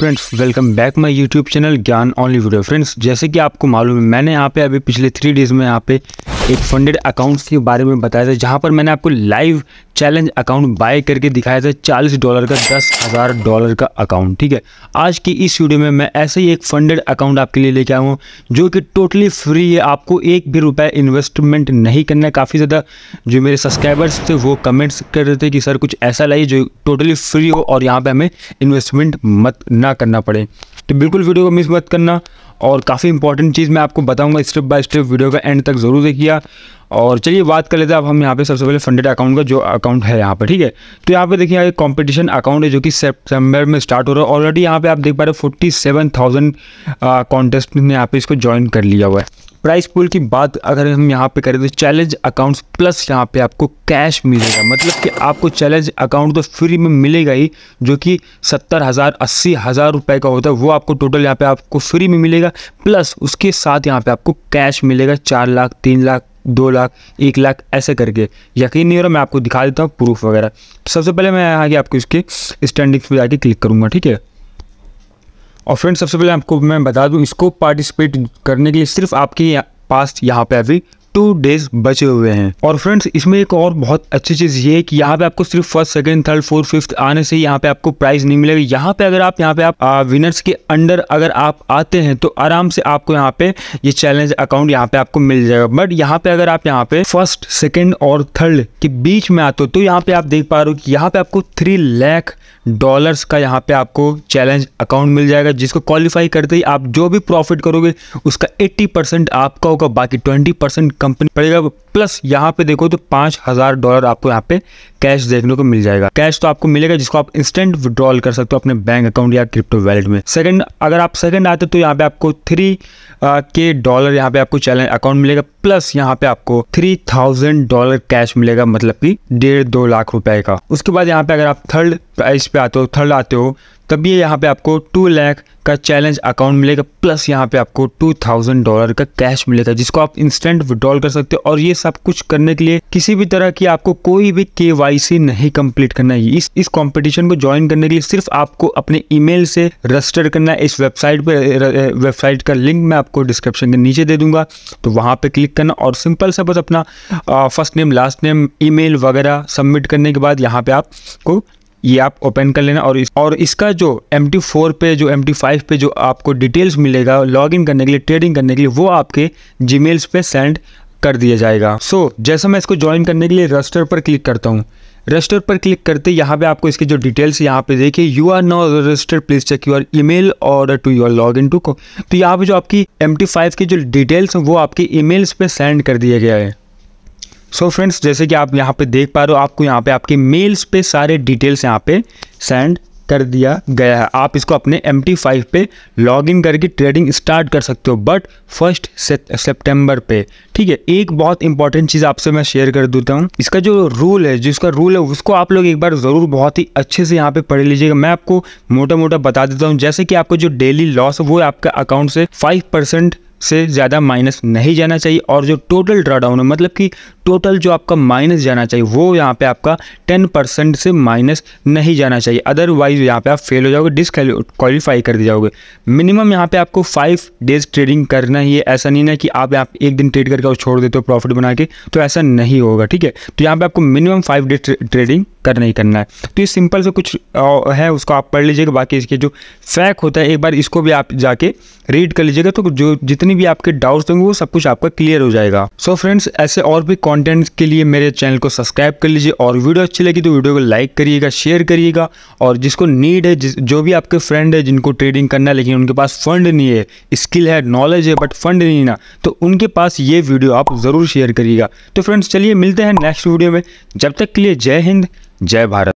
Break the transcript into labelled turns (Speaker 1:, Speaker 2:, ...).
Speaker 1: friends welcome back my YouTube channel Gyan only video friends जैसे कि आपको मालूम है मैंने यहाँ पे अभी पिछले थ्री डेज़ में यहाँ पे एक फंडेड अकाउंट्स के बारे में बताया था जहाँ पर मैंने आपको लाइव चैलेंज अकाउंट बाय करके दिखाया था चालीस डॉलर का दस हज़ार डॉलर का अकाउंट ठीक है आज की इस वीडियो में मैं ऐसे ही एक फंडेड अकाउंट आपके लिए लेके आया हूँ जो कि टोटली फ्री है आपको एक भी रुपया इन्वेस्टमेंट नहीं करना है काफ़ी ज़्यादा जो मेरे सब्सक्राइबर्स थे वो कमेंट्स कर रहे थे कि सर कुछ ऐसा लाइए जो टोटली फ्री हो और यहाँ पर हमें इन्वेस्टमेंट मत ना करना पड़े तो बिल्कुल वीडियो को मिस मत करना और काफ़ी इंपॉर्टेंट चीज़ मैं आपको बताऊंगा स्टेप बाय स्टेप वीडियो का एंड तक ज़रूर देखिएगा और चलिए बात कर लेते हैं अब हम यहाँ पे सबसे पहले फंडेड अकाउंट का जो अकाउंट है यहाँ पे ठीक है तो यहाँ पे देखिए एक कंपटीशन अकाउंट है जो कि सितंबर में स्टार्ट हो रहा है ऑलरेडी यहाँ पे आप देख पा रहे हो फोर्टी सेवन थाउजेंड कॉन्टेस्ट ने यहाँ पे इसको ज्वाइन कर लिया हुआ है प्राइस पूल की बात अगर हम यहाँ पे करें तो चैलेंज अकाउंट्स प्लस यहाँ पे आपको कैश मिलेगा मतलब कि आपको चैलेंज अकाउंट तो फ्री में मिलेगा ही जो कि सत्तर हज़ार अस्सी हज़ार रुपये का होता है वो आपको टोटल यहाँ पे आपको फ्री में मिलेगा प्लस उसके साथ यहाँ पे आपको कैश मिलेगा चार लाख तीन लाख दो लाख एक लाख ऐसे करके यकीन नहीं हो रहा मैं आपको दिखा देता हूँ प्रूफ वगैरह तो सबसे पहले मैं यहाँ आपको इसके स्टैंडिंग पर जाके क्लिक करूँगा ठीक है और फ्रेंड सबसे पहले आपको मैं बता दूँ इसको पार्टिसिपेट करने के लिए सिर्फ आपके पास यहाँ पे अभी टू डेज बचे हुए हैं और फ्रेंड्स इसमें एक और बहुत अच्छी चीज़ ये है कि यहाँ पे आपको सिर्फ first second third fourth fifth आने से यहाँ पे आपको प्राइस नहीं मिलेगा यहाँ पे अगर आप यहाँ पे आप आ, विनर्स के अंडर अगर आप आते हैं तो आराम से आपको यहाँ पे ये चैलेंज अकाउंट यहाँ पे आपको मिल जाएगा बट यहाँ पे अगर आप यहाँ पे फर्स्ट सेकेंड और थर्ड के बीच में आते हो तो यहाँ पे आप देख पा रहे हो कि यहाँ पे आपको थ्री लैख डॉलर्स का यहाँ पे आपको चैलेंज अकाउंट मिल जाएगा जिसको क्वालिफाई करते ही आप जो भी प्रॉफिट करोगे उसका एट्टी परसेंट आपका होगा बाकी ट्वेंटी परसेंट कंपनी पड़ेगा प्लस यहाँ पे देखो तो पाँच हज़ार डॉलर आपको यहाँ पे कैश देखने को मिल जाएगा कैश तो आपको मिलेगा जिसको आप इंस्टेंट विड्रॉल कर सकते हो अपने बैंक अकाउंट या क्रिप्टो वैलेट में सेकंड अगर आप सेकंड आते तो यहाँ पे आपको थ्री के डॉलर यहाँ पे आपको चैलेंज अकाउंट मिलेगा प्लस यहाँ पे आपको थ्री थाउजेंड डॉलर कैश मिलेगा मतलब कि डेढ़ दो लाख रुपए का उसके बाद यहाँ पे अगर आप थर्ड प्राइस पे आते हो थर्ड आते हो तभी यहाँ पे आपको टू लैख आपका चैलेंज अकाउंट मिलेगा प्लस यहाँ पे आपको टू थाउजेंड डॉलर का कैश मिलेगा जिसको आप इंस्टेंट विड्रॉल कर सकते हो और ये सब कुछ करने के लिए किसी भी तरह की आपको कोई भी के नहीं कम्प्लीट करना है इस इस कॉम्पिटिशन को ज्वाइन करने के लिए सिर्फ आपको अपने ई से रजिस्टर करना है इस वेबसाइट पर वेबसाइट का लिंक मैं आपको डिस्क्रिप्शन के नीचे दे दूंगा तो वहाँ पर क्लिक करना और सिंपल सा बस अपना फर्स्ट नेम लास्ट नेम ई वगैरह सबमिट करने के बाद यहाँ पे आपको ये आप ओपन कर लेना और इस, और इसका जो एम टी फोर पे जो एम टी फाइव पे जो आपको डिटेल्स मिलेगा लॉगिन करने के लिए ट्रेडिंग करने के लिए वो आपके जी पे सेंड कर दिया जाएगा सो so, जैसा मैं इसको ज्वाइन करने के लिए रजिस्टर पर क्लिक करता हूँ रजिस्टर पर क्लिक करते यहाँ पे आपको इसके जो डिटेल्स यहाँ पे देखिए you are now registered please check your email और to your log in to को तो यहाँ पे जो आपकी एम टी फाइव की जो डिटेल्स हैं वो आपके मेल्स पे सेंड कर दिया गया है सो so फ्रेंड्स जैसे कि आप यहाँ पे देख पा रहे हो आपको यहाँ पे आपके मेल्स पे सारे डिटेल्स यहाँ पे सेंड कर दिया गया है आप इसको अपने एम टी फाइव पे लॉग इन करके ट्रेडिंग स्टार्ट कर सकते हो बट फर्स्ट सेप्टेम्बर पे ठीक है एक बहुत इंपॉर्टेंट चीज़ आपसे मैं शेयर कर देता हूँ इसका जो रूल है जिसका रूल है उसको आप लोग एक बार ज़रूर बहुत ही अच्छे से यहाँ पे पढ़ लीजिएगा मैं आपको मोटा मोटा बता देता हूँ जैसे कि आपको जो डेली लॉस है वो आपका अकाउंट से फाइव परसेंट से ज़्यादा माइनस नहीं जाना चाहिए और जो टोटल डाउन है मतलब कि टोटल जो आपका माइनस जाना चाहिए वो यहाँ पे आपका 10 परसेंट से माइनस नहीं जाना चाहिए अदरवाइज यहाँ पे आप फेल हो जाओगे डिसक्वालीफाई कर दी जाओगे मिनिमम यहाँ पे आपको फाइव डेज ट्रेडिंग करना ही है ऐसा नहीं ना कि आप यहाँ एक दिन ट्रेड करके और छोड़ देते हो प्रॉफिट बना के तो ऐसा नहीं होगा ठीक है तो यहाँ पर आपको मिनिमम फाइव डेज ट्रेडिंग कर नहीं करना है तो ये सिंपल से कुछ है उसको आप पढ़ लीजिएगा बाकी इसके जो फैक होता है एक बार इसको भी आप जाके रीड कर लीजिएगा तो जो जितनी भी आपके डाउट्स होंगे वो सब कुछ आपका क्लियर हो जाएगा सो so फ्रेंड्स ऐसे और भी कॉन्टेंट के लिए मेरे चैनल को सब्सक्राइब कर लीजिए और वीडियो अच्छी लगी तो वीडियो को लाइक करिएगा शेयर करिएगा और जिसको नीड है जिस जो भी आपके फ्रेंड है जिनको ट्रेडिंग करना है लेकिन उनके पास फंड नहीं है स्किल है नॉलेज है बट फंड नहीं ना तो उनके पास ये वीडियो आप ज़रूर शेयर करिएगा तो फ्रेंड्स चलिए मिलते हैं नेक्स्ट वीडियो में जब तक के लिए जय हिंद जय भारत